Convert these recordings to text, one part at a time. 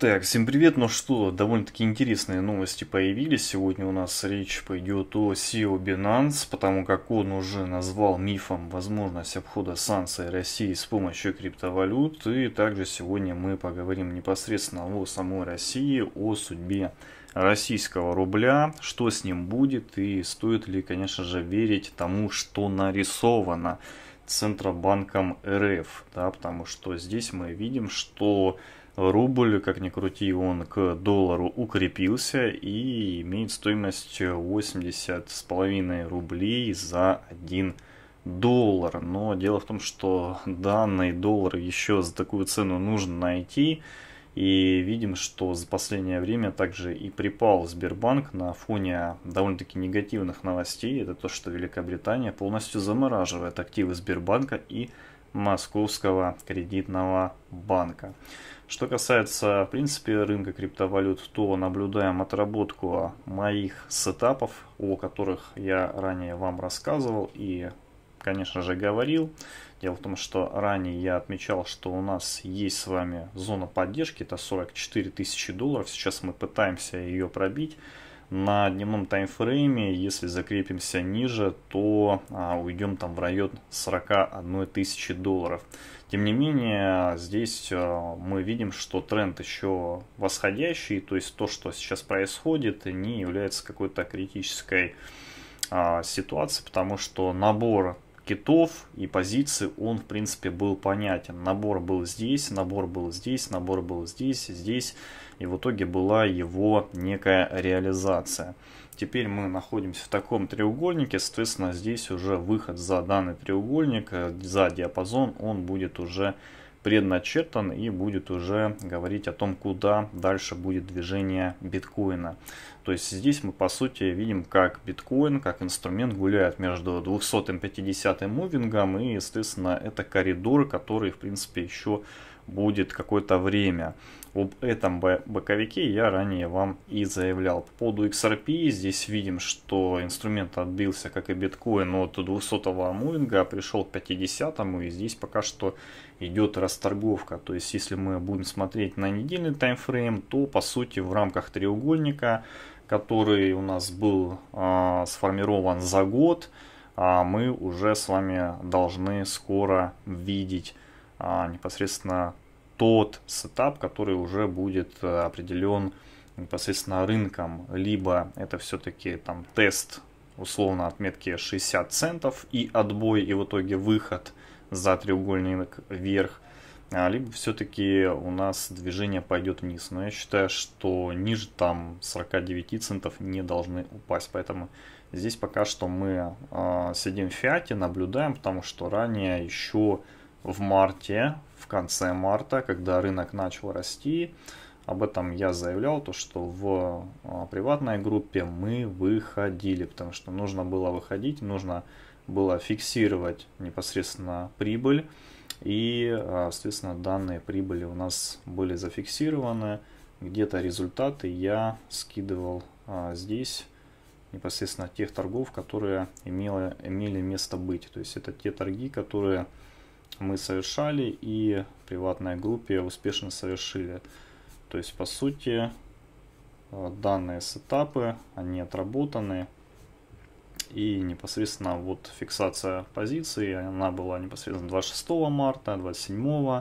Так, всем привет. Ну что, довольно-таки интересные новости появились. Сегодня у нас речь пойдет о SEO Binance, потому как он уже назвал мифом возможность обхода санкций России с помощью криптовалют. И также сегодня мы поговорим непосредственно о самой России, о судьбе российского рубля, что с ним будет и стоит ли, конечно же, верить тому, что нарисовано Центробанком РФ. Да, потому что здесь мы видим, что рубль, как ни крути, он к доллару укрепился и имеет стоимость 80,5 рублей за 1 доллар. Но дело в том, что данный доллар еще за такую цену нужно найти. И видим, что за последнее время также и припал Сбербанк на фоне довольно-таки негативных новостей. Это то, что Великобритания полностью замораживает активы Сбербанка и Сбербанка Московского кредитного банка. Что касается, в принципе, рынка криптовалют, то наблюдаем отработку моих сетапов, о которых я ранее вам рассказывал и, конечно же, говорил. Дело в том, что ранее я отмечал, что у нас есть с вами зона поддержки, это 44 тысячи долларов. Сейчас мы пытаемся ее пробить на дневном таймфрейме, если закрепимся ниже, то а, уйдем там в район 41 тысячи долларов. Тем не менее, здесь э, мы видим, что тренд еще восходящий, то есть то, что сейчас происходит, не является какой-то критической а, ситуацией, потому что набор китов и позиций, он, в принципе, был понятен. Набор был здесь, набор был здесь, набор был здесь, здесь и в итоге была его некая реализация. Теперь мы находимся в таком треугольнике, соответственно, здесь уже выход за данный треугольник, за диапазон, он будет уже предначертан и будет уже говорить о том, куда дальше будет движение биткоина. То есть здесь мы по сути видим, как биткоин, как инструмент гуляет между 250 мувингом и, естественно, это коридор, который в принципе еще будет какое-то время. Об этом боковике я ранее вам и заявлял. По поводу XRP здесь видим, что инструмент отбился, как и биткоин, от 200-го мувинга, пришел к 50-му, и здесь пока что идет расторговка. То есть, если мы будем смотреть на недельный таймфрейм, то по сути в рамках треугольника, который у нас был а, сформирован за год, а мы уже с вами должны скоро видеть а непосредственно тот сетап, который уже будет э, определен непосредственно рынком, либо это все-таки там тест условно отметки 60 центов и отбой, и в итоге выход за треугольник вверх, а, либо все-таки у нас движение пойдет вниз. Но я считаю, что ниже там 49 центов не должны упасть, поэтому здесь пока что мы а, сидим в фиате, наблюдаем, потому что ранее еще в марте, в конце марта, когда рынок начал расти, об этом я заявлял, то что в а, приватной группе мы выходили, потому что нужно было выходить, нужно было фиксировать непосредственно прибыль, и, а, соответственно, данные прибыли у нас были зафиксированы, где-то результаты я скидывал а, здесь непосредственно тех торгов, которые имело, имели место быть. То есть это те торги, которые мы совершали и в приватной группе успешно совершили. То есть, по сути, э, данные сетапы, они отработаны. И непосредственно вот фиксация позиции, она была непосредственно 26 марта, 27,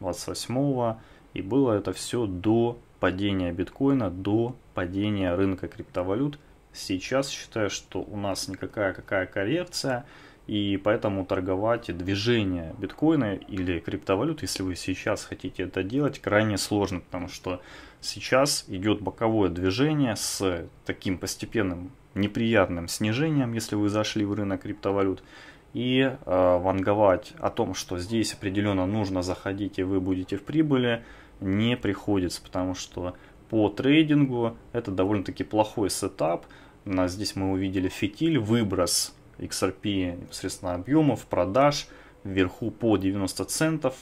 28. И было это все до падения биткоина, до падения рынка криптовалют. Сейчас считаю, что у нас никакая какая коррекция – и поэтому торговать движение биткоина или криптовалют, если вы сейчас хотите это делать, крайне сложно, потому что сейчас идет боковое движение с таким постепенным неприятным снижением, если вы зашли в рынок криптовалют. И э, ванговать о том, что здесь определенно нужно заходить и вы будете в прибыли, не приходится, потому что по трейдингу это довольно-таки плохой сетап. Здесь мы увидели фитиль, выброс XRP непосредственно объемов, продаж, вверху по 90 центов.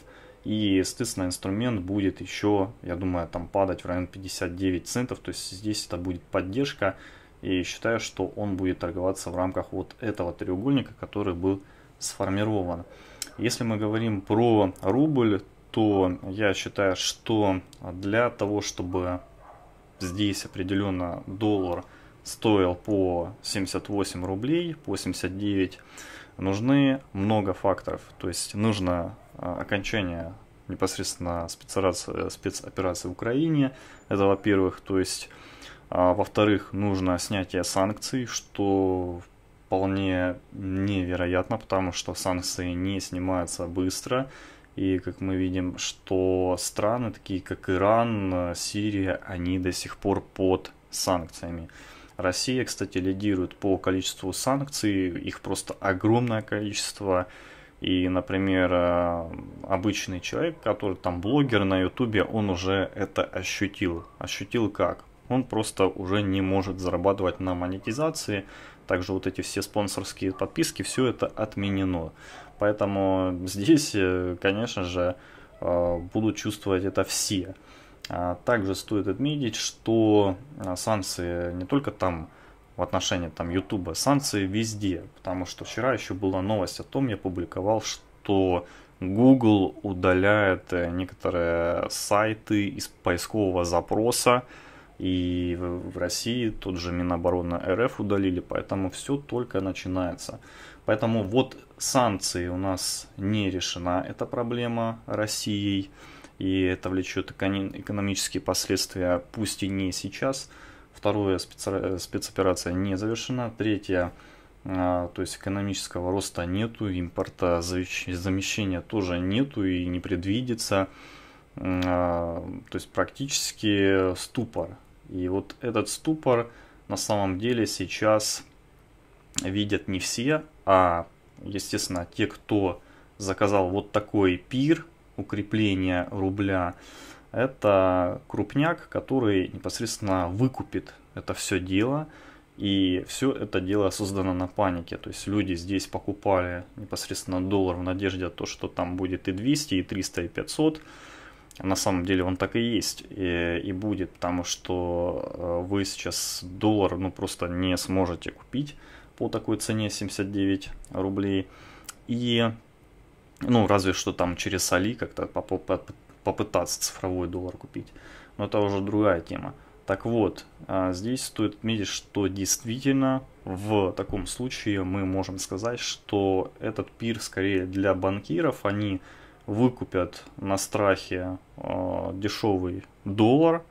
И, естественно, инструмент будет еще, я думаю, там падать в район 59 центов. То есть здесь это будет поддержка. И считаю, что он будет торговаться в рамках вот этого треугольника, который был сформирован. Если мы говорим про рубль, то я считаю, что для того, чтобы здесь определенно доллар – стоил по 78 рублей, по 79, нужны много факторов. То есть нужно а, окончание непосредственно спецоперации, э, спецоперации в Украине, это во-первых. То есть, а, во-вторых, нужно снятие санкций, что вполне невероятно, потому что санкции не снимаются быстро. И как мы видим, что страны, такие как Иран, э, Сирия, они до сих пор под санкциями. Россия, кстати, лидирует по количеству санкций, их просто огромное количество. И, например, э, обычный человек, который там блогер на ютубе, он уже это ощутил. Ощутил как? Он просто уже не может зарабатывать на монетизации. Также вот эти все спонсорские подписки, все это отменено. Поэтому здесь, э, конечно же, э, будут чувствовать это все. А, также стоит отметить, что а, санкции не только там в отношении там Ютуба, санкции везде, потому что вчера еще была новость о том, я публиковал, что Google удаляет э, некоторые сайты из поискового запроса, и в России тот же Минобороны РФ удалили, поэтому все только начинается. Поэтому вот санкции у нас не решена эта проблема Россией и это влечет экономические последствия, пусть и не сейчас. Второе, спецоперация не завершена. Третье, а, то есть экономического роста нету, импорта замещения тоже нету и не предвидится. А, то есть практически ступор. И вот этот ступор на самом деле сейчас видят не все, а, естественно, те, кто заказал вот такой пир, укрепления рубля, это крупняк, который непосредственно выкупит это все дело. И все это дело создано на панике. То есть люди здесь покупали непосредственно доллар в надежде на то, что там будет и 200, и 300, и 500. А на самом деле он так и есть и, и будет, потому что э, вы сейчас доллар ну, просто не сможете купить по такой цене 79 рублей. И ну, разве что там через Али как-то попытаться цифровой доллар купить. Но это уже другая тема. Так вот, а, здесь стоит отметить, что действительно в таком случае мы можем сказать, что этот пир скорее для банкиров. Они выкупят на страхе э, дешевый доллар,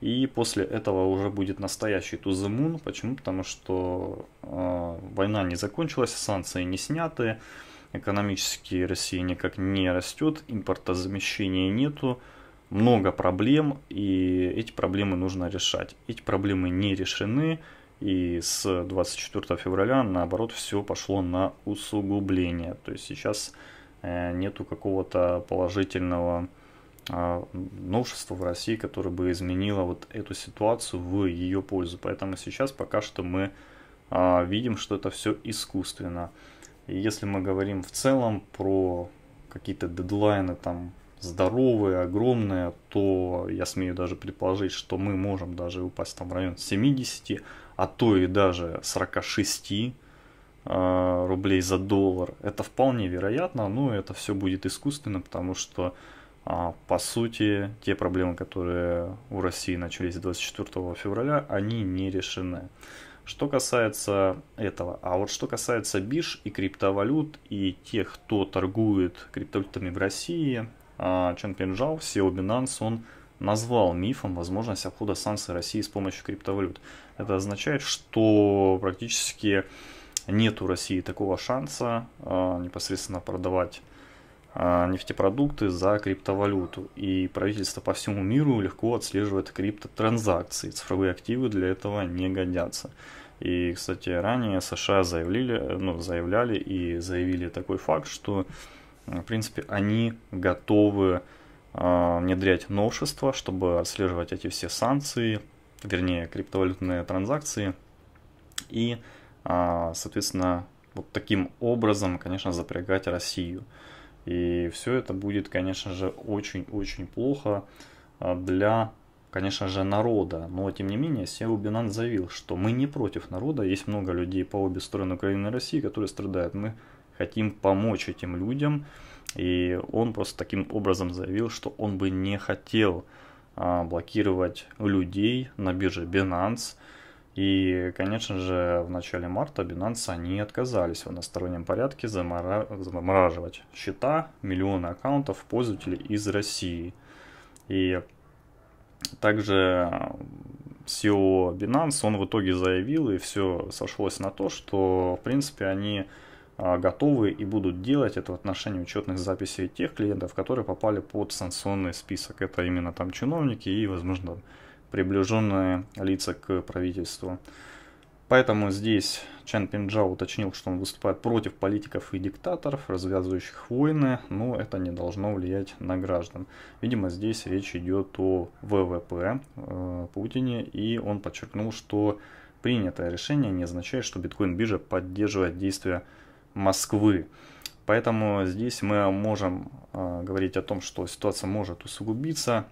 и после этого уже будет настоящий туземун Почему? Потому что э, война не закончилась, санкции не сняты экономически Россия никак не растет, импортозамещения нету, много проблем, и эти проблемы нужно решать. Эти проблемы не решены, и с 24 февраля, наоборот, все пошло на усугубление. То есть сейчас э, нету какого-то положительного а, новшества в России, которое бы изменило вот эту ситуацию в ее пользу. Поэтому сейчас пока что мы а, видим, что это все искусственно. И если мы говорим в целом про какие-то дедлайны там здоровые, огромные, то я смею даже предположить, что мы можем даже упасть там в район 70, а то и даже 46 э, а, рублей за доллар. Это вполне вероятно, но это все будет искусственно, потому что э, по сути те проблемы, которые у России начались 24 февраля, они не решены. Что касается этого. А вот что касается бирж и криптовалют, и тех, кто торгует криптовалютами в России, а, Чен Пенджал, SEO Binance, он назвал мифом возможность обхода санкций России с помощью криптовалют. Это означает, что практически нет у России такого шанса а, непосредственно продавать а, нефтепродукты за криптовалюту. И правительство по всему миру легко отслеживает криптотранзакции. Цифровые активы для этого не годятся. И, кстати, ранее США заявили, ну, заявляли и заявили такой факт, что, э, в принципе, они готовы э, внедрять новшества, чтобы отслеживать эти все санкции, вернее, криптовалютные транзакции. И, э, соответственно, вот таким образом, конечно, запрягать Россию. И все это будет, конечно же, очень-очень плохо э, для конечно же, народа, но тем не менее Сео Бинан заявил, что мы не против народа, есть много людей по обе стороны Украины и России, которые страдают, мы хотим помочь этим людям, и он просто таким образом заявил, что он бы не хотел а, блокировать людей на бирже Binance, и, конечно же, в начале марта Binance они отказались в одностороннем порядке замораживать счета, миллионы аккаунтов пользователей из России. И также SEO эм, Binance, он в итоге заявил, и все сошлось на то, что, в принципе, они а, готовы и будут делать это в отношении учетных записей тех клиентов, которые попали под санкционный список. Это именно там чиновники и, возможно, приближенные лица к правительству. Поэтому здесь Чан Пинджао уточнил, что он выступает против политиков и диктаторов, развязывающих войны, но это не должно влиять на граждан. Видимо, здесь речь идет о ВВП э, Путине, и он подчеркнул, что принятое решение не означает, что биткоин-биржа поддерживает действия Москвы. Поэтому здесь мы можем э, говорить о том, что ситуация может усугубиться,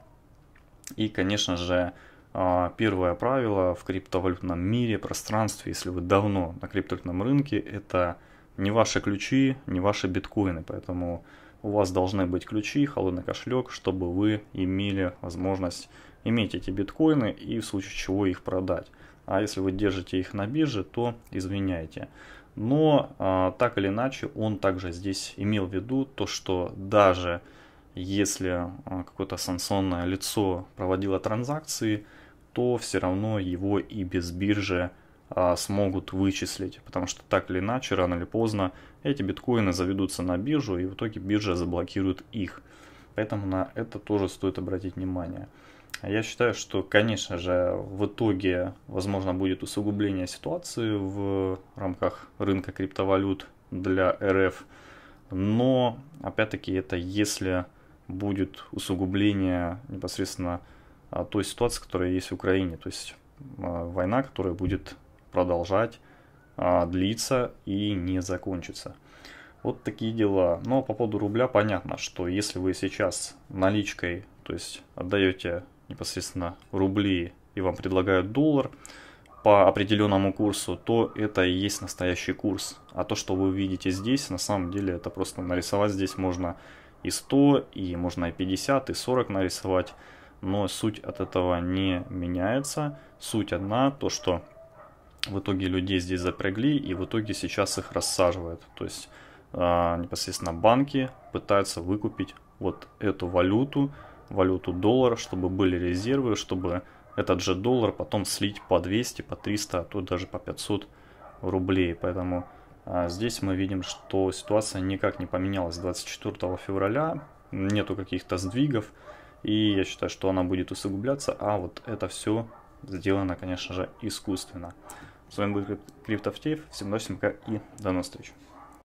и, конечно же, а, первое правило в криптовалютном мире, пространстве, если вы давно на криптовалютном рынке, это не ваши ключи, не ваши биткоины. Поэтому у вас должны быть ключи, холодный кошелек, чтобы вы имели возможность иметь эти биткоины и в случае чего их продать. А если вы держите их на бирже, то извиняйте. Но а, так или иначе он также здесь имел в виду то, что даже если а, какое-то санкционное лицо проводило транзакции, то все равно его и без биржи а, смогут вычислить, потому что так или иначе, рано или поздно, эти биткоины заведутся на биржу, и в итоге биржа заблокирует их. Поэтому на это тоже стоит обратить внимание. Я считаю, что, конечно же, в итоге, возможно, будет усугубление ситуации в рамках рынка криптовалют для РФ. Но, опять-таки, это если будет усугубление непосредственно а, той ситуации, которая есть в Украине. То есть а, война, которая будет продолжать а, длиться и не закончится. Вот такие дела. Но по поводу рубля понятно, что если вы сейчас наличкой, то есть отдаете непосредственно рубли и вам предлагают доллар по определенному курсу, то это и есть настоящий курс. А то, что вы видите здесь, на самом деле это просто нарисовать здесь можно и 100, и можно и 50, и 40 нарисовать. Но суть от этого не меняется. Суть одна, то что в итоге людей здесь запрягли и в итоге сейчас их рассаживают. То есть э, непосредственно банки пытаются выкупить вот эту валюту, валюту доллара, чтобы были резервы, чтобы этот же доллар потом слить по 200, по 300, а то даже по 500 рублей. Поэтому а здесь мы видим, что ситуация никак не поменялась 24 февраля, нету каких-то сдвигов, и я считаю, что она будет усугубляться, а вот это все сделано, конечно же, искусственно. С вами был Криптовтеев, всем удачи, пока и до новых встреч.